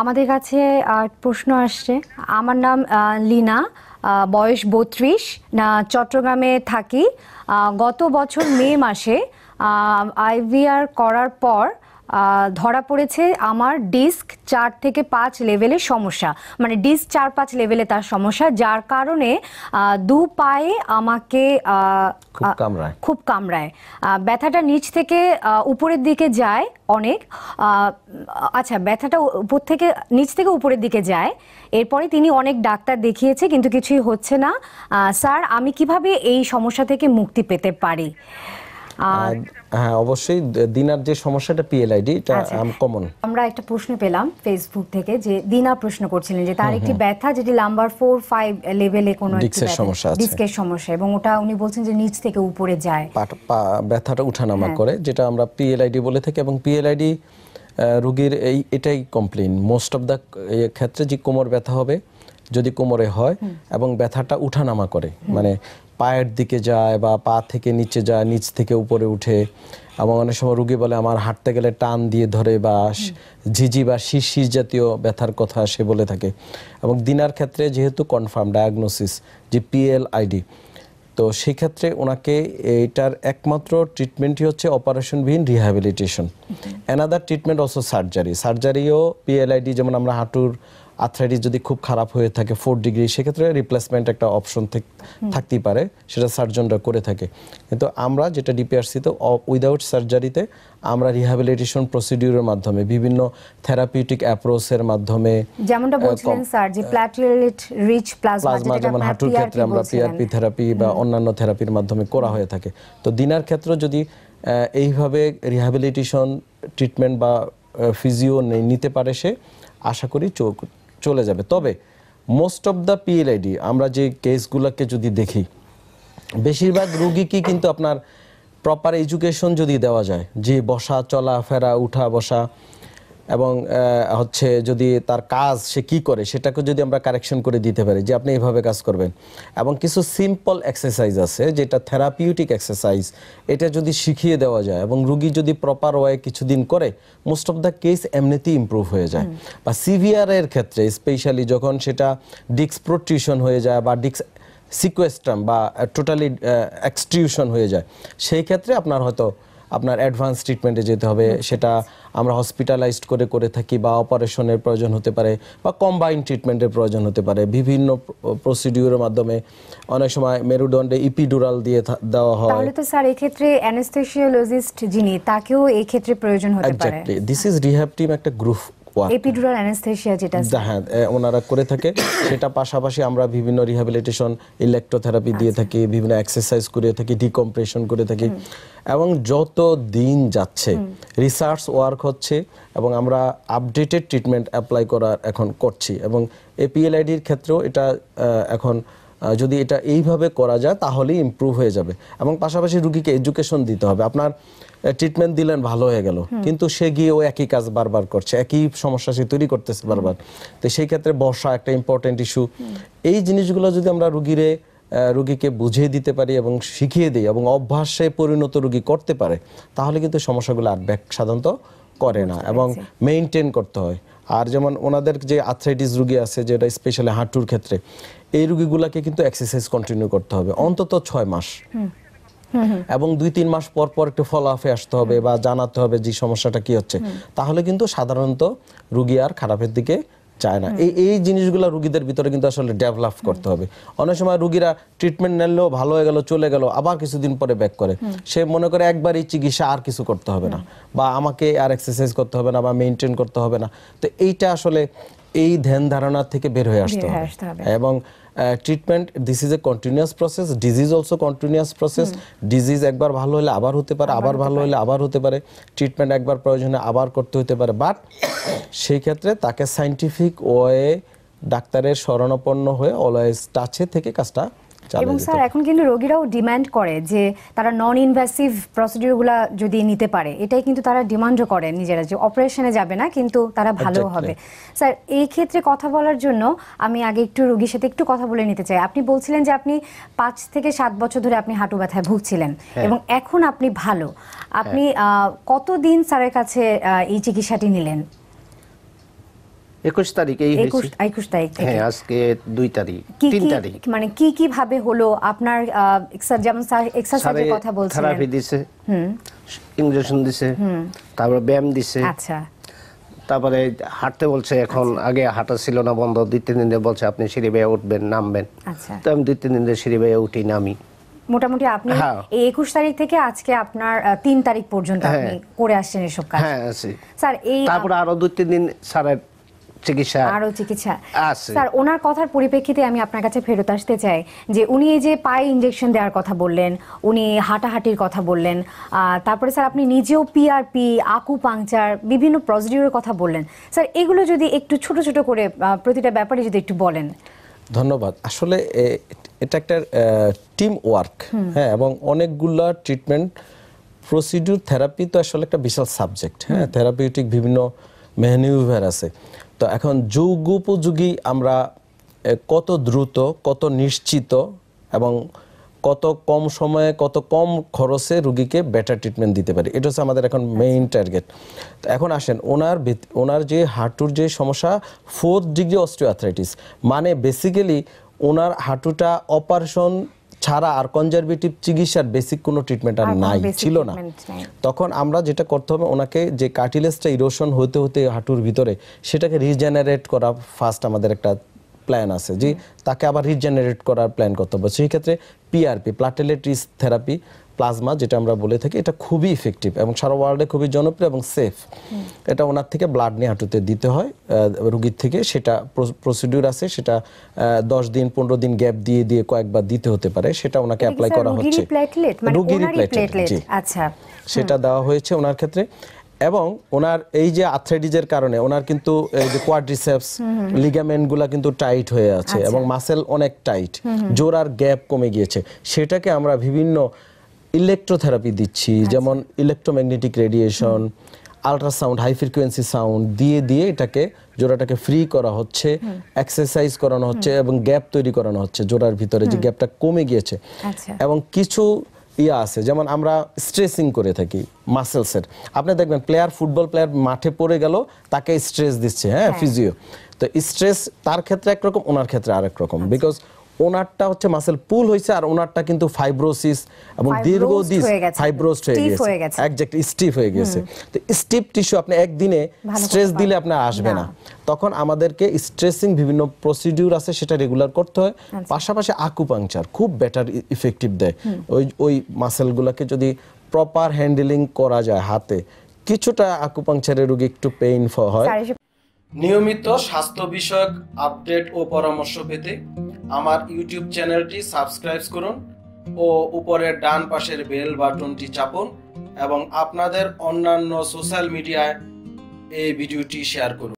আমাদের কাছে প্রশ্ন আসছে আমার নাম লীনা বয়স বত্রিশ চট্টগ্রামে থাকি গত বছর মে মাসে আইভিআর করার পর ধরা পড়েছে আমার ডিস্ক চার থেকে পাঁচ লেভেলের সমস্যা মানে ডিস্ক চার পাঁচ লেভেলে তার সমস্যা যার কারণে দু পায়ে আমাকে খুব কামড়ায় ব্যথাটা নিচ থেকে উপরের দিকে যায় অনেক আচ্ছা ব্যথাটা উপর থেকে নিচ থেকে উপরের দিকে যায় এরপরে তিনি অনেক ডাক্তার দেখিয়েছে কিন্তু কিছুই হচ্ছে না স্যার আমি কিভাবে এই সমস্যা থেকে মুক্তি পেতে পারি হ্যাঁ অবশ্যই দিনার যে সমস্যাটা পিএলআইডি এটা কমন আচ্ছা। আমরা একটা প্রশ্ন পেলাম ফেসবুক থেকে যে দিনা প্রশ্ন করছিলেন যে তার একটি ব্যথা যেটি লাম্বার 4 5 লেভেলে কোনো ডিস্কের সমস্যা আছে ডিস্কের সমস্যা এবং ওটা উনি বলছেন যে নিচ থেকে উপরে যায় ব্যথাটা ওঠানামা হ্যাঁ। করে যেটা আমরা পিএলআইডি বলে থাকি এবং পিএলআইডি রোগীর এই এটাই কমপ্লেন মোস্ট অফ দ্য ক্ষেত্রে যে কোমর ব্যথা হবে যদি কোমরে হয় এবং ব্যথাটা উঠানামা করে মানে পায়ের দিকে যায় বা পা থেকে নিচে যায় নিচ থেকে উপরে উঠে এবং অনেক সময় রুগী বলে আমার হাঁটতে গেলে টান দিয়ে ধরে বা ঝিঝি বা শিশি জাতীয় ব্যথার কথা সে বলে থাকে এবং দিনার ক্ষেত্রে যেহেতু কনফার্ম ডায়াগনোসিস যে আইডি তো সেক্ষেত্রে ওনাকে এইটার একমাত্র ট্রিটমেন্টই হচ্ছে অপারেশন বিহীন rehabilitation another treatment also surgery সার্জারিও পিএলআইডি যেমন আমরা হাঁটুর আর্থ্রাইটিস যদি খুব খারাপ হয়ে থাকে ফোর ডিগ্রি সেক্ষেত্রে রিপ্লেসমেন্ট একটা অপশন থাকতেই পারে সেটা সার্জনরা করে থাকে কিন্তু আমরা যেটা ডিপিআরসিতে উইদাউট সার্জারিতে আমরা রিহ্যাবিলিটেশন প্রসিডিউরের মাধ্যমে বিভিন্ন থেরাপিউটিক অ্যাপ্রোচের মাধ্যমে যেমনটা বলছিলেন স্যার যে প্ল্যাটলেট রিচ প্লাজমা যেমন হাঁটুর ক্ষেত্রে আমরা পিআরপি থেরাপি বা অন্যান্য থেরাপির মাধ্যমে করা হয়ে থাকে তো দিনার ক্ষেত্রে যদি এইভাবে রিহ্যাবিলিটেশন ট্রিটমেন্ট বা ফিজিও নিতে পারে সে আশা করি চোখ চলে যাবে তবে মোস্ট অফ দ্য পিএলআইডি আমরা যে কেসগুলোকে যদি দেখি বেশিরভাগ রুগীকে কিন্তু আপনার প্রপার এডুকেশন যদি দেওয়া যায় যে বসা চলা ফেরা উঠা বসা এবং হচ্ছে যদি তার কাজ সে কি করে সেটাকে যদি আমরা কারেকশন করে দিতে পারি যে আপনি এইভাবে কাজ করবেন এবং কিছু সিম্পল এক্সারসাইজ আছে যেটা থেরাপিউটিক এক্সারসাইজ এটা যদি শিখিয়ে দেওয়া যায় এবং রুগী যদি প্রপার ওয়ে কিছুদিন করে মোস্ট অফ দ্য কেস এমনিতেই ইম্প্রুভ হয়ে যায় বা সিভিয়ারের ক্ষেত্রে স্পেশালি যখন সেটা ডিক্স প্রোটিউশন হয়ে যায় বা ডিক্স সিকোয়েস্ট্রাম বা টোটালি এক্সটিউশন হয়ে যায় সেই ক্ষেত্রে আপনার হয়তো আপনার অ্যাডভান্স ট্রিটমেন্টে যেতে হবে সেটা আমরা হসপিটালাইজড করে করে থাকি বা অপারেশনের প্রয়োজন হতে পারে বা কম্বাইন ট্রিটমেন্টের প্রয়োজন হতে পারে বিভিন্ন প্রসিডিউরের মাধ্যমে অনেক সময় মেরুদণ্ডে ইপিডুরাল দিয়ে দেওয়া হয় তাহলে তো স্যার এই ক্ষেত্রে অ্যানেস্থেসিওলজিস্ট যিনি তাকেও এই ক্ষেত্রে প্রয়োজন হতে পারে দিস ইজ রিহ্যাব টিম একটা গ্রুপ এপিডুরাল অ্যানেস্থেশিয়া যেটা হ্যাঁ ওনারা করে থাকে সেটা পাশাপাশি আমরা বিভিন্ন রিহ্যাবিলিটেশন ইলেকট্রোথেরাপি দিয়ে আচ্ছা। থাকি বিভিন্ন এক্সারসাইজ করে থাকি ডিকম্প্রেশন করে থাকি এবং যত দিন যাচ্ছে রিসার্চ ওয়ার্ক হচ্ছে এবং আমরা আপডেটেড ট্রিটমেন্ট অ্যাপ্লাই করার এখন করছি এবং এপিএলআইডির ক্ষেত্রেও এটা এখন যদি এটা এইভাবে করা যায় তাহলেই ইম্প্রুভ হয়ে যাবে এবং পাশাপাশি রুগীকে এডুকেশন দিতে হবে আপনার ট্রিটমেন্ট দিলেন ভালো হয়ে গেল কিন্তু সে গিয়ে ও একই কাজ বারবার করছে একই সমস্যা সে তৈরি করতেছে বারবার তো সেই ক্ষেত্রে বর্ষা একটা ইম্পর্টেন্ট ইস্যু এই জিনিসগুলো যদি আমরা রুগীরে রুগীকে বুঝিয়ে দিতে পারি এবং শিখিয়ে দিই এবং অভ্যাসে পরিণত রুগী করতে পারে তাহলে কিন্তু সমস্যাগুলো আর ব্যাক সাধারণত করে না এবং মেনটেন করতে হয় আর যেমন ওনাদের যে আর্থ্রাইটিস রুগী আছে যেটা স্পেশালি হাঁটুর ক্ষেত্রে এই রুগীগুলোকে কিন্তু এক্সারসাইজ কন্টিনিউ করতে হবে অন্তত ছয় মাস এবং দুই তিন মাস পর পর একটু আপে আসতে হবে বা জানাতে হবে যে সমস্যাটা কি হচ্ছে তাহলে কিন্তু সাধারণত রুগী আর খারাপের দিকে চায় না এই এই জিনিসগুলো রুগীদের ভিতরে কিন্তু আসলে ডেভেলপ করতে হবে অনেক সময় রুগীরা ট্রিটমেন্ট নিলেও ভালো হয়ে গেল চলে গেল আবার কিছুদিন পরে ব্যাক করে সে মনে করে একবার এই চিকিৎসা আর কিছু করতে হবে না বা আমাকে আর এক্সারসাইজ করতে হবে না বা মেনটেন করতে হবে না তো এইটা আসলে এই ধ্যান ধারণা থেকে বের হয়ে আসতে হবে এবং treatment this is a continuous process disease also continuous process disease একবার ভালো হলে আবার হতে পারে আবার ভালো হলে আবার হতে পারে ট্রিটমেন্ট একবার প্রয়োজনে আবার করতে হতে পারে বাট সেই ক্ষেত্রে তাকে সাইন্টিফিক ওয়ে ডাক্তারের শরণাপন্ন হয়ে অলওয়েজ টাচে থেকে কাজটা এবং স্যার এখন কিন্তু রোগীরাও ডিমান্ড করে যে তারা নন ইনভেসিভ প্রসিডিউরগুলো যদি নিতে পারে এটাই কিন্তু তারা ডিমান্ডও করে নিজেরা যে অপারেশনে যাবে না কিন্তু তারা ভালো হবে স্যার এই ক্ষেত্রে কথা বলার জন্য আমি আগে একটু রোগীর সাথে একটু কথা বলে নিতে চাই আপনি বলছিলেন যে আপনি পাঁচ থেকে সাত বছর ধরে আপনি হাঁটু ব্যথায় ভুগছিলেন হ্যাঁ। এবং এখন আপনি ভালো আপনি হ্যাঁ। কতদিন স্যারের কাছে এই চিকিৎসাটি নিলেন একুশ তারিখ এই একুশ তারিখ হ্যাঁ আজকে দুই তারিখ তিন তারিখ মানে কি কি ভাবে হলো আপনার যেমন এক্সারসাইজের কথা থেরাপি দিছে হুম ইনজেকশন দিছে তারপরে ব্যায়াম দিছে আচ্ছা তারপরে হাঁটতে বলছে এখন আচ্ছা। আগে হাঁটা ছিল না বন্ধ দুই তিন বলছে আপনি সিঁড়ি বেয়ে উঠবেন নামবেন আচ্ছা। তো আমি দুই তিন সিঁড়ি বেয়ে উঠি নামি মোটামুটি আপনি হ্যাঁ। এই একুশ তারিখ থেকে আজকে আপনার তিন তারিখ পর্যন্ত আপনি হ্যাঁ। করে আসছেন এসব কাজ হ্যাঁ স্যার এই তারপরে আরো দুই তিন দিন স্যারের চিকিৎসা আরো চিকিৎসা স্যার ওনার কথার পরিপ্রেক্ষিতে আমি আপনার কাছে ফেরত আসতে চাই যে উনি এই যে পায়ে ইনজেকশন দেওয়ার কথা বললেন উনি হাঁটাহাঁটির কথা বললেন তারপরে স্যার আপনি নিজেও পিআরপি আকু পাংচার বিভিন্ন প্রসিডিউরের কথা বললেন স্যার এগুলো যদি একটু ছোট ছোট করে প্রতিটা ব্যাপারে যদি একটু বলেন ধন্যবাদ আসলে এটা একটা টিম ওয়ার্ক হ্যাঁ এবং অনেকগুলো ট্রিটমেন্ট প্রসিডিউর থেরাপি তো আসলে একটা বিশাল সাবজেক্ট হ্যাঁ থেরাপিউটিক বিভিন্ন মেহনিউভার আছে তো এখন উপযোগী আমরা কত দ্রুত কত নিশ্চিত এবং কত কম সময়ে কত কম খরচে রুগীকে বেটার ট্রিটমেন্ট দিতে পারি এটা হচ্ছে আমাদের এখন মেইন টার্গেট তো এখন আসেন ওনার ওনার যে হাঁটুর যে সমস্যা ফোর্থ ডিগ্রি অস্টিওথ্রাইটিস মানে বেসিক্যালি ওনার হাঁটুটা অপারেশন ছাড়া আর কনজারভেটিভ চিকিৎসার বেসিক কোনো ট্রিটমেন্ট আর নাই ছিল না তখন আমরা যেটা করতে হবে ওনাকে যে কার্টিলেজটা ইরোশন হতে হতে হাঁটুর ভিতরে সেটাকে রিজেনারেট করা ফার্স্ট আমাদের একটা প্ল্যান আছে যে তাকে আবার রিজেনারেট করার প্ল্যান করতে হবে সেই ক্ষেত্রে পিআরপি প্লাটেলেটিস থেরাপি প্লাজমা যেটা আমরা বলে থাকি এটা খুবই ইফেক্টিভ এবং সারা ওয়ার্ল্ডে খুবই জনপ্রিয় এবং সেফ এটা ওনার থেকে ব্লাড নিয়ে হাঁটুতে দিতে হয় রুগীর থেকে সেটা প্রসিডিউর আছে সেটা দশ দিন পনেরো দিন গ্যাপ দিয়ে দিয়ে কয়েকবার দিতে হতে পারে সেটা ওনাকে অ্যাপ্লাই করা হচ্ছে মানে রুগীর আচ্ছা সেটা দেওয়া হয়েছে ওনার ক্ষেত্রে এবং ওনার এই যে আথ্রেডিজের কারণে ওনার কিন্তু যে কোয়াড্রিসেপস লিগামেন্টগুলো কিন্তু টাইট হয়ে আছে আচ্ছা। এবং মাসেল অনেক টাইট জোরার গ্যাপ কমে গিয়েছে সেটাকে আমরা বিভিন্ন ইলেকট্রোথেরাপি দিচ্ছি আচ্ছা। যেমন electromagnetic radiation ultrasound high frequency sound দিয়ে দিয়ে এটাকে জোড়াটাকে ফ্রি করা হচ্ছে এক্সারসাইজ করানো হচ্ছে এবং গ্যাপ তৈরি করানো হচ্ছে জোড়ার ভিতরে যে গ্যাপটা কমে গিয়েছে আচ্ছা। এবং কিছু ইয়া আছে যেমন আমরা স্ট্রেসিং করে থাকি মাসেলসের আপনি দেখবেন প্লেয়ার ফুটবল প্লেয়ার মাঠে পড়ে গেল তাকে স্ট্রেস দিচ্ছে হ্যাঁ ফিজিও হ্যাঁ। তো স্ট্রেস তার ক্ষেত্রে একরকম ওনার ক্ষেত্রে আরেক রকম বিকজ ওনারটা হচ্ছে মাসেল পুল হয়েছে আর ওনারটা কিন্তু ফাইব্রোসিস এবং দীর্ঘদিন ফাইব্রোস্ট হয়ে গেছে একজ্যাক্ট স্টিফ হয়ে গেছে তো স্টিফ টিস্যু আপনি একদিনে স্ট্রেস দিলে আপনার আসবে না তখন আমাদেরকে স্ট্রেসিং বিভিন্ন প্রসিডিউর আছে সেটা রেগুলার করতে হয় আচ্ছা। পাশাপাশি আকুপাংচার খুব বেটার ইফেক্টিভ e- দেয় ওই ওই মাসেলগুলোকে যদি প্রপার হ্যান্ডেলিং করা যায় হাতে কিছুটা আকুপাংচারের রোগী একটু পেইনফুল হয় নিয়মিত স্বাস্থ্য বিষয়ক আপডেট ও পরামর্শ পেতে আমার ইউটিউব চ্যানেলটি সাবস্ক্রাইব করুন ও উপরের ডান পাশের বেল বাটনটি চাপুন এবং আপনাদের অন্যান্য সোশ্যাল মিডিয়ায় এই ভিডিওটি শেয়ার করুন